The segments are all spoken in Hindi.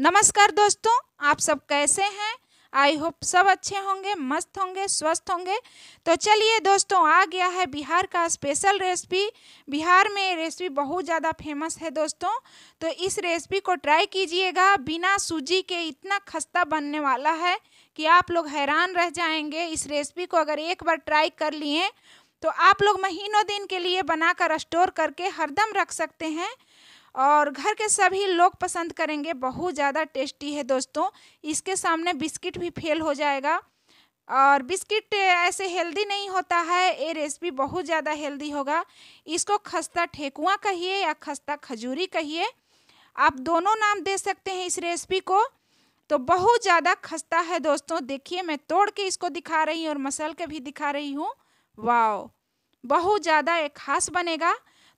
नमस्कार दोस्तों आप सब कैसे हैं आई होप सब अच्छे होंगे मस्त होंगे स्वस्थ होंगे तो चलिए दोस्तों आ गया है बिहार का स्पेशल रेसिपी बिहार में रेसिपी बहुत ज़्यादा फेमस है दोस्तों तो इस रेसिपी को ट्राई कीजिएगा बिना सूजी के इतना खस्ता बनने वाला है कि आप लोग हैरान रह जाएंगे इस रेसिपी को अगर एक बार ट्राई कर लिए तो आप लोग महीनों दिन के लिए बनाकर स्टोर करके हरदम रख सकते हैं और घर के सभी लोग पसंद करेंगे बहुत ज़्यादा टेस्टी है दोस्तों इसके सामने बिस्किट भी फेल हो जाएगा और बिस्किट ऐसे हेल्दी नहीं होता है ये रेसिपी बहुत ज़्यादा हेल्दी होगा इसको खस्ता ठेकुआ कहिए या खस्ता खजूरी कहिए आप दोनों नाम दे सकते हैं इस रेसिपी को तो बहुत ज़्यादा खस्ता है दोस्तों देखिए मैं तोड़ के इसको दिखा रही हूँ और मसल के भी दिखा रही हूँ वाओ बहुत ज़्यादा एक खास बनेगा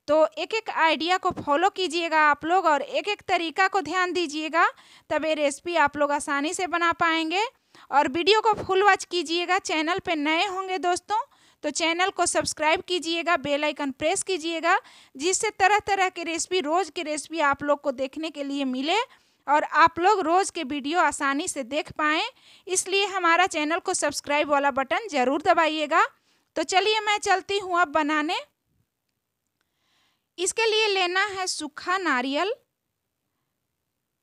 तो एक एक आइडिया को फॉलो कीजिएगा आप लोग और एक एक तरीका को ध्यान दीजिएगा तब ये रेसिपी आप लोग आसानी से बना पाएंगे और वीडियो को फुल वॉच कीजिएगा चैनल पे नए होंगे दोस्तों तो चैनल को सब्सक्राइब कीजिएगा बेल आइकन प्रेस कीजिएगा जिससे तरह तरह की रेसिपी रोज़ की रेसिपी आप लोग को देखने के लिए मिले और आप लोग रोज़ के वीडियो आसानी से देख पाएँ इसलिए हमारा चैनल को सब्सक्राइब वाला बटन ज़रूर दबाइएगा तो चलिए मैं चलती हूँ अब बनाने इसके लिए लेना है सूखा नारियल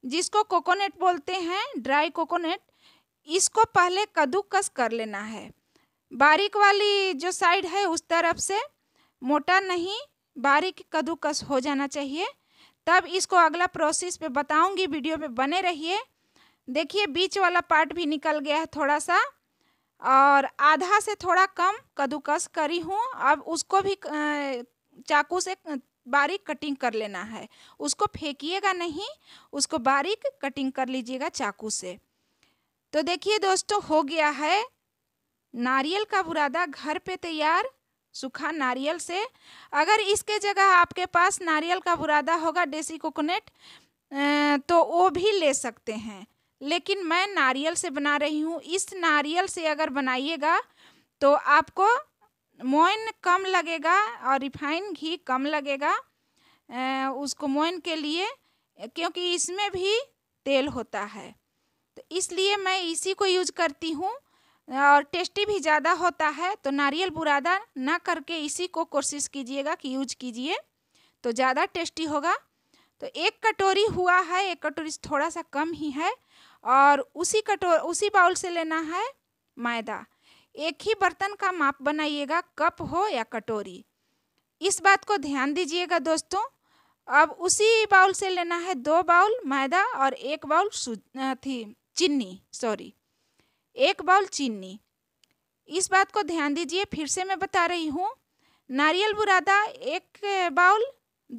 जिसको कोकोनट बोलते हैं ड्राई कोकोनट इसको पहले कद्दूकस कर लेना है बारीक वाली जो साइड है उस तरफ से मोटा नहीं बारीक कद्दूकस हो जाना चाहिए तब इसको अगला प्रोसेस पे बताऊंगी वीडियो पे बने रहिए देखिए बीच वाला पार्ट भी निकल गया है थोड़ा सा और आधा से थोड़ा कम कद्दूकस करी हूँ अब उसको भी चाकू से बारीक कटिंग कर लेना है उसको फेंकिएगा नहीं उसको बारीक कटिंग कर लीजिएगा चाकू से तो देखिए दोस्तों हो गया है नारियल का बुरादा घर पे तैयार सूखा नारियल से अगर इसके जगह आपके पास नारियल का बुरादा होगा डेसी कोकोनट तो वो भी ले सकते हैं लेकिन मैं नारियल से बना रही हूँ इस नारियल से अगर बनाइएगा तो आपको मोइन कम लगेगा और रिफाइन घी कम लगेगा उसको मोइन के लिए क्योंकि इसमें भी तेल होता है तो इसलिए मैं इसी को यूज करती हूँ और टेस्टी भी ज़्यादा होता है तो नारियल बुरादा ना करके इसी को कोशिश कीजिएगा कि यूज कीजिए तो ज़्यादा टेस्टी होगा तो एक कटोरी हुआ है एक कटोरी थोड़ा सा कम ही है और उसी कटोर उसी बाउल से लेना है मैदा एक ही बर्तन का माप बनाइएगा कप हो या कटोरी इस बात को ध्यान दीजिएगा दोस्तों अब उसी बाउल से लेना है दो बाउल मैदा और एक बाउल थी चीनी सॉरी एक बाउल चीनी इस बात को ध्यान दीजिए फिर से मैं बता रही हूँ नारियल बुरादा एक बाउल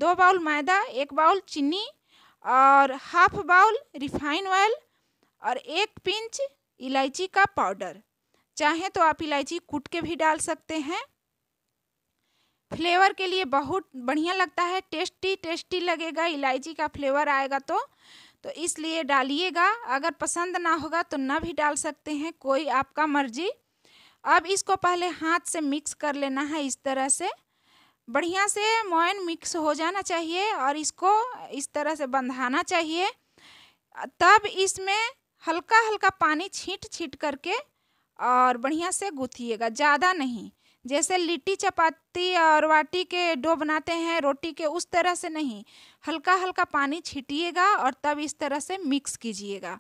दो बाउल मैदा एक बाउल चीनी और हाफ बाउल रिफाइन ऑयल और एक पिंच इलायची का पाउडर चाहें तो आप इलायची कूट के भी डाल सकते हैं फ्लेवर के लिए बहुत बढ़िया लगता है टेस्टी टेस्टी लगेगा इलायची का फ्लेवर आएगा तो तो इसलिए डालिएगा अगर पसंद ना होगा तो ना भी डाल सकते हैं कोई आपका मर्जी अब इसको पहले हाथ से मिक्स कर लेना है इस तरह से बढ़िया से मोइन मिक्स हो जाना चाहिए और इसको इस तरह से बंधाना चाहिए तब इसमें हल्का हल्का पानी छीट छीट करके और बढ़िया से गूँथिएगा ज़्यादा नहीं जैसे लिट्टी चपाती और वाटी के डो बनाते हैं रोटी के उस तरह से नहीं हल्का हल्का पानी छिटिएगा और तब इस तरह से मिक्स कीजिएगा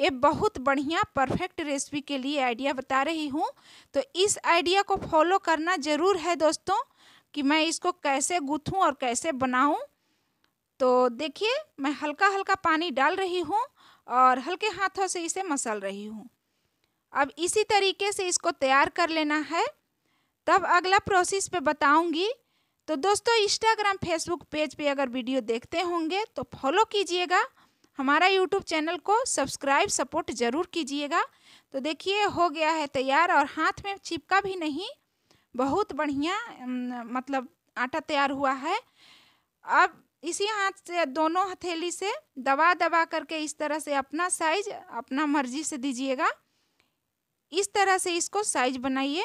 ये बहुत बढ़िया परफेक्ट रेसिपी के लिए आइडिया बता रही हूँ तो इस आइडिया को फॉलो करना ज़रूर है दोस्तों कि मैं इसको कैसे गूँथूँ और कैसे बनाऊँ तो देखिए मैं हल्का हल्का पानी डाल रही हूँ और हल्के हाथों से इसे मसल रही हूँ अब इसी तरीके से इसको तैयार कर लेना है तब अगला प्रोसेस पे बताऊंगी तो दोस्तों इंस्टाग्राम फेसबुक पेज पे अगर वीडियो देखते होंगे तो फॉलो कीजिएगा हमारा यूट्यूब चैनल को सब्सक्राइब सपोर्ट ज़रूर कीजिएगा तो देखिए हो गया है तैयार और हाथ में चिपका भी नहीं बहुत बढ़िया मतलब आटा तैयार हुआ है अब इसी हाथ से दोनों हथेली से दबा दबा करके इस तरह से अपना साइज अपना मर्जी से दीजिएगा इस तरह से इसको साइज बनाइए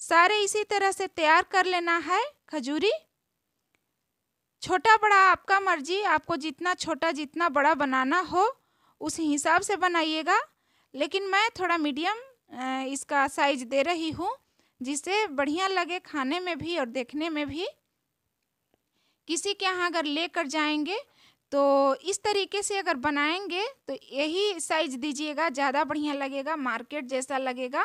सारे इसी तरह से तैयार कर लेना है खजूरी छोटा बड़ा आपका मर्जी आपको जितना छोटा जितना बड़ा बनाना हो उस हिसाब से बनाइएगा लेकिन मैं थोड़ा मीडियम इसका साइज दे रही हूँ जिससे बढ़िया लगे खाने में भी और देखने में भी किसी के यहाँ अगर लेकर जाएंगे तो इस तरीके से अगर बनाएंगे तो यही साइज दीजिएगा ज़्यादा बढ़िया लगेगा मार्केट जैसा लगेगा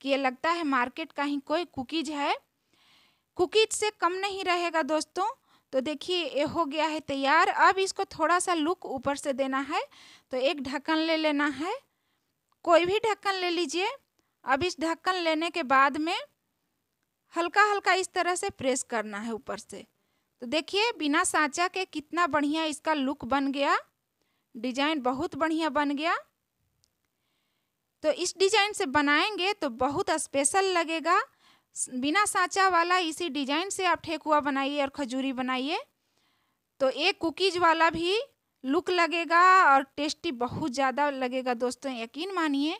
कि ये लगता है मार्केट का ही कोई कुकीज है कुकीज से कम नहीं रहेगा दोस्तों तो देखिए ये हो गया है तैयार अब इसको थोड़ा सा लुक ऊपर से देना है तो एक ढक्कन ले लेना है कोई भी ढक्कन ले लीजिए अब इस ढक्कन लेने के बाद में हल्का हल्का इस तरह से प्रेस करना है ऊपर से तो देखिए बिना सांचा के कितना बढ़िया इसका लुक बन गया डिजाइन बहुत बढ़िया बन गया तो इस डिजाइन से बनाएंगे तो बहुत स्पेशल लगेगा बिना सांचा वाला इसी डिजाइन से आप ठेकुआ बनाइए और खजूरी बनाइए तो एक कुकीज वाला भी लुक लगेगा और टेस्टी बहुत ज़्यादा लगेगा दोस्तों यकीन मानिए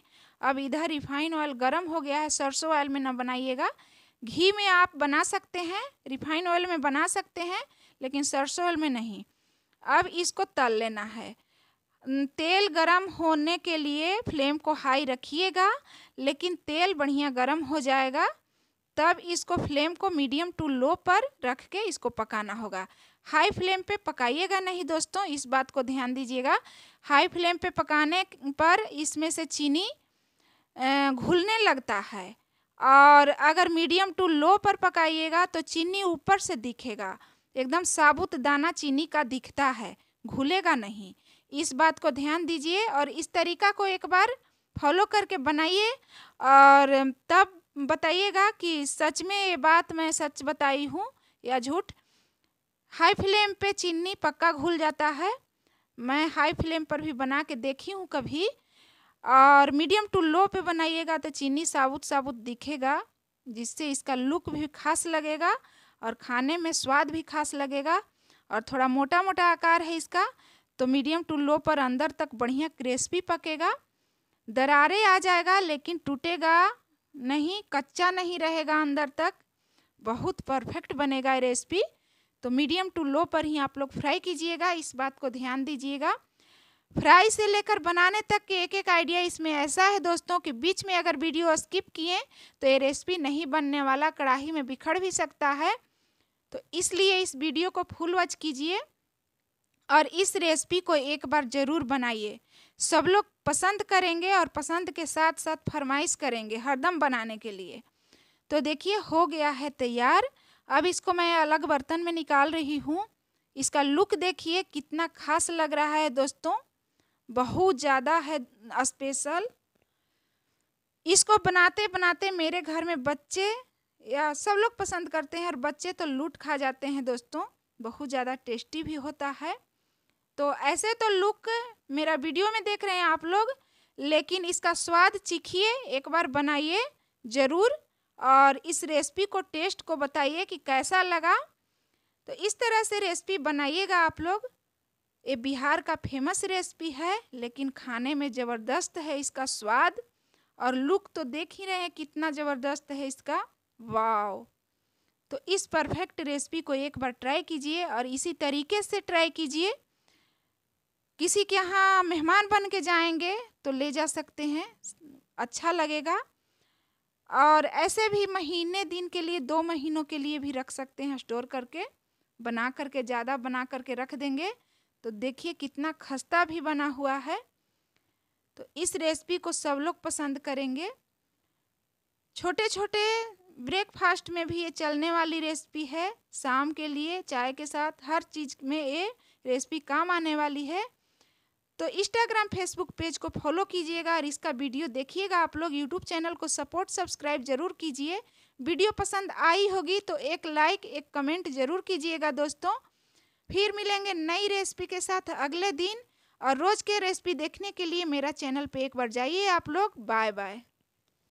अब इधर रिफाइन ऑयल गर्म हो गया है सरसों ऑयल में ना बनाइएगा घी में आप बना सकते हैं रिफाइन ऑयल में बना सकते हैं लेकिन सरसों ऑयल में नहीं अब इसको तल लेना है तेल गरम होने के लिए फ्लेम को हाई रखिएगा लेकिन तेल बढ़िया गरम हो जाएगा तब इसको फ्लेम को मीडियम टू लो पर रख के इसको पकाना होगा हाई फ्लेम पे पकाइएगा नहीं दोस्तों इस बात को ध्यान दीजिएगा हाई फ्लेम पे पकाने पर इसमें से चीनी घुलने लगता है और अगर मीडियम टू लो पर पकाइएगा तो चीनी ऊपर से दिखेगा एकदम साबुत दाना चीनी का दिखता है घुलेगा नहीं इस बात को ध्यान दीजिए और इस तरीका को एक बार फॉलो करके बनाइए और तब बताइएगा कि सच में ये बात मैं सच बताई हूँ या झूठ हाई फ्लेम पे चीनी पक्का घुल जाता है मैं हाई फ्लेम पर भी बना के देखी हूँ कभी और मीडियम टू लो पे बनाइएगा तो चीनी साबुत साबुत दिखेगा जिससे इसका लुक भी खास लगेगा और खाने में स्वाद भी खास लगेगा और थोड़ा मोटा मोटा आकार है इसका तो मीडियम टू लो पर अंदर तक बढ़िया क्रिस्पी पकेगा दरारे आ जाएगा लेकिन टूटेगा नहीं कच्चा नहीं रहेगा अंदर तक बहुत परफेक्ट बनेगा रेसिपी तो मीडियम टू लो पर ही आप लोग फ्राई कीजिएगा इस बात को ध्यान दीजिएगा फ्राई से लेकर बनाने तक के एक एक आइडिया इसमें ऐसा है दोस्तों कि बीच में अगर वीडियो स्किप किए तो ये रेसिपी नहीं बनने वाला कढ़ाई में बिखर भी सकता है तो इसलिए इस वीडियो को फुल वॉच कीजिए और इस रेसिपी को एक बार ज़रूर बनाइए सब लोग पसंद करेंगे और पसंद के साथ साथ फरमाइश करेंगे हरदम बनाने के लिए तो देखिए हो गया है तैयार अब इसको मैं अलग बर्तन में निकाल रही हूँ इसका लुक देखिए कितना खास लग रहा है दोस्तों बहुत ज़्यादा है स्पेशल इसको बनाते बनाते मेरे घर में बच्चे या सब लोग पसंद करते हैं और बच्चे तो लूट खा जाते हैं दोस्तों बहुत ज़्यादा टेस्टी भी होता है तो ऐसे तो लुक मेरा वीडियो में देख रहे हैं आप लोग लेकिन इसका स्वाद चिखिए एक बार बनाइए ज़रूर और इस रेसिपी को टेस्ट को बताइए कि कैसा लगा तो इस तरह से रेसिपी बनाइएगा आप लोग ये बिहार का फेमस रेसिपी है लेकिन खाने में ज़बरदस्त है इसका स्वाद और लुक तो देख ही रहे हैं कितना ज़बरदस्त है इसका वाव तो इस परफेक्ट रेसिपी को एक बार ट्राई कीजिए और इसी तरीके से ट्राई कीजिए किसी के यहाँ मेहमान बन के जाएंगे तो ले जा सकते हैं अच्छा लगेगा और ऐसे भी महीने दिन के लिए दो महीनों के लिए भी रख सकते हैं स्टोर करके बना करके ज़्यादा बना करके रख देंगे तो देखिए कितना खस्ता भी बना हुआ है तो इस रेसिपी को सब लोग पसंद करेंगे छोटे छोटे ब्रेकफास्ट में भी ये चलने वाली रेसिपी है शाम के लिए चाय के साथ हर चीज़ में ये रेसिपी काम आने वाली है तो इंस्टाग्राम फेसबुक पेज को फॉलो कीजिएगा और इसका वीडियो देखिएगा आप लोग यूट्यूब चैनल को सपोर्ट सब्सक्राइब जरूर कीजिए वीडियो पसंद आई होगी तो एक लाइक एक कमेंट जरूर कीजिएगा दोस्तों फिर मिलेंगे नई रेसिपी के साथ अगले दिन और रोज़ के रेसिपी देखने के लिए मेरा चैनल पे एक बार जाइए आप लोग बाय बाय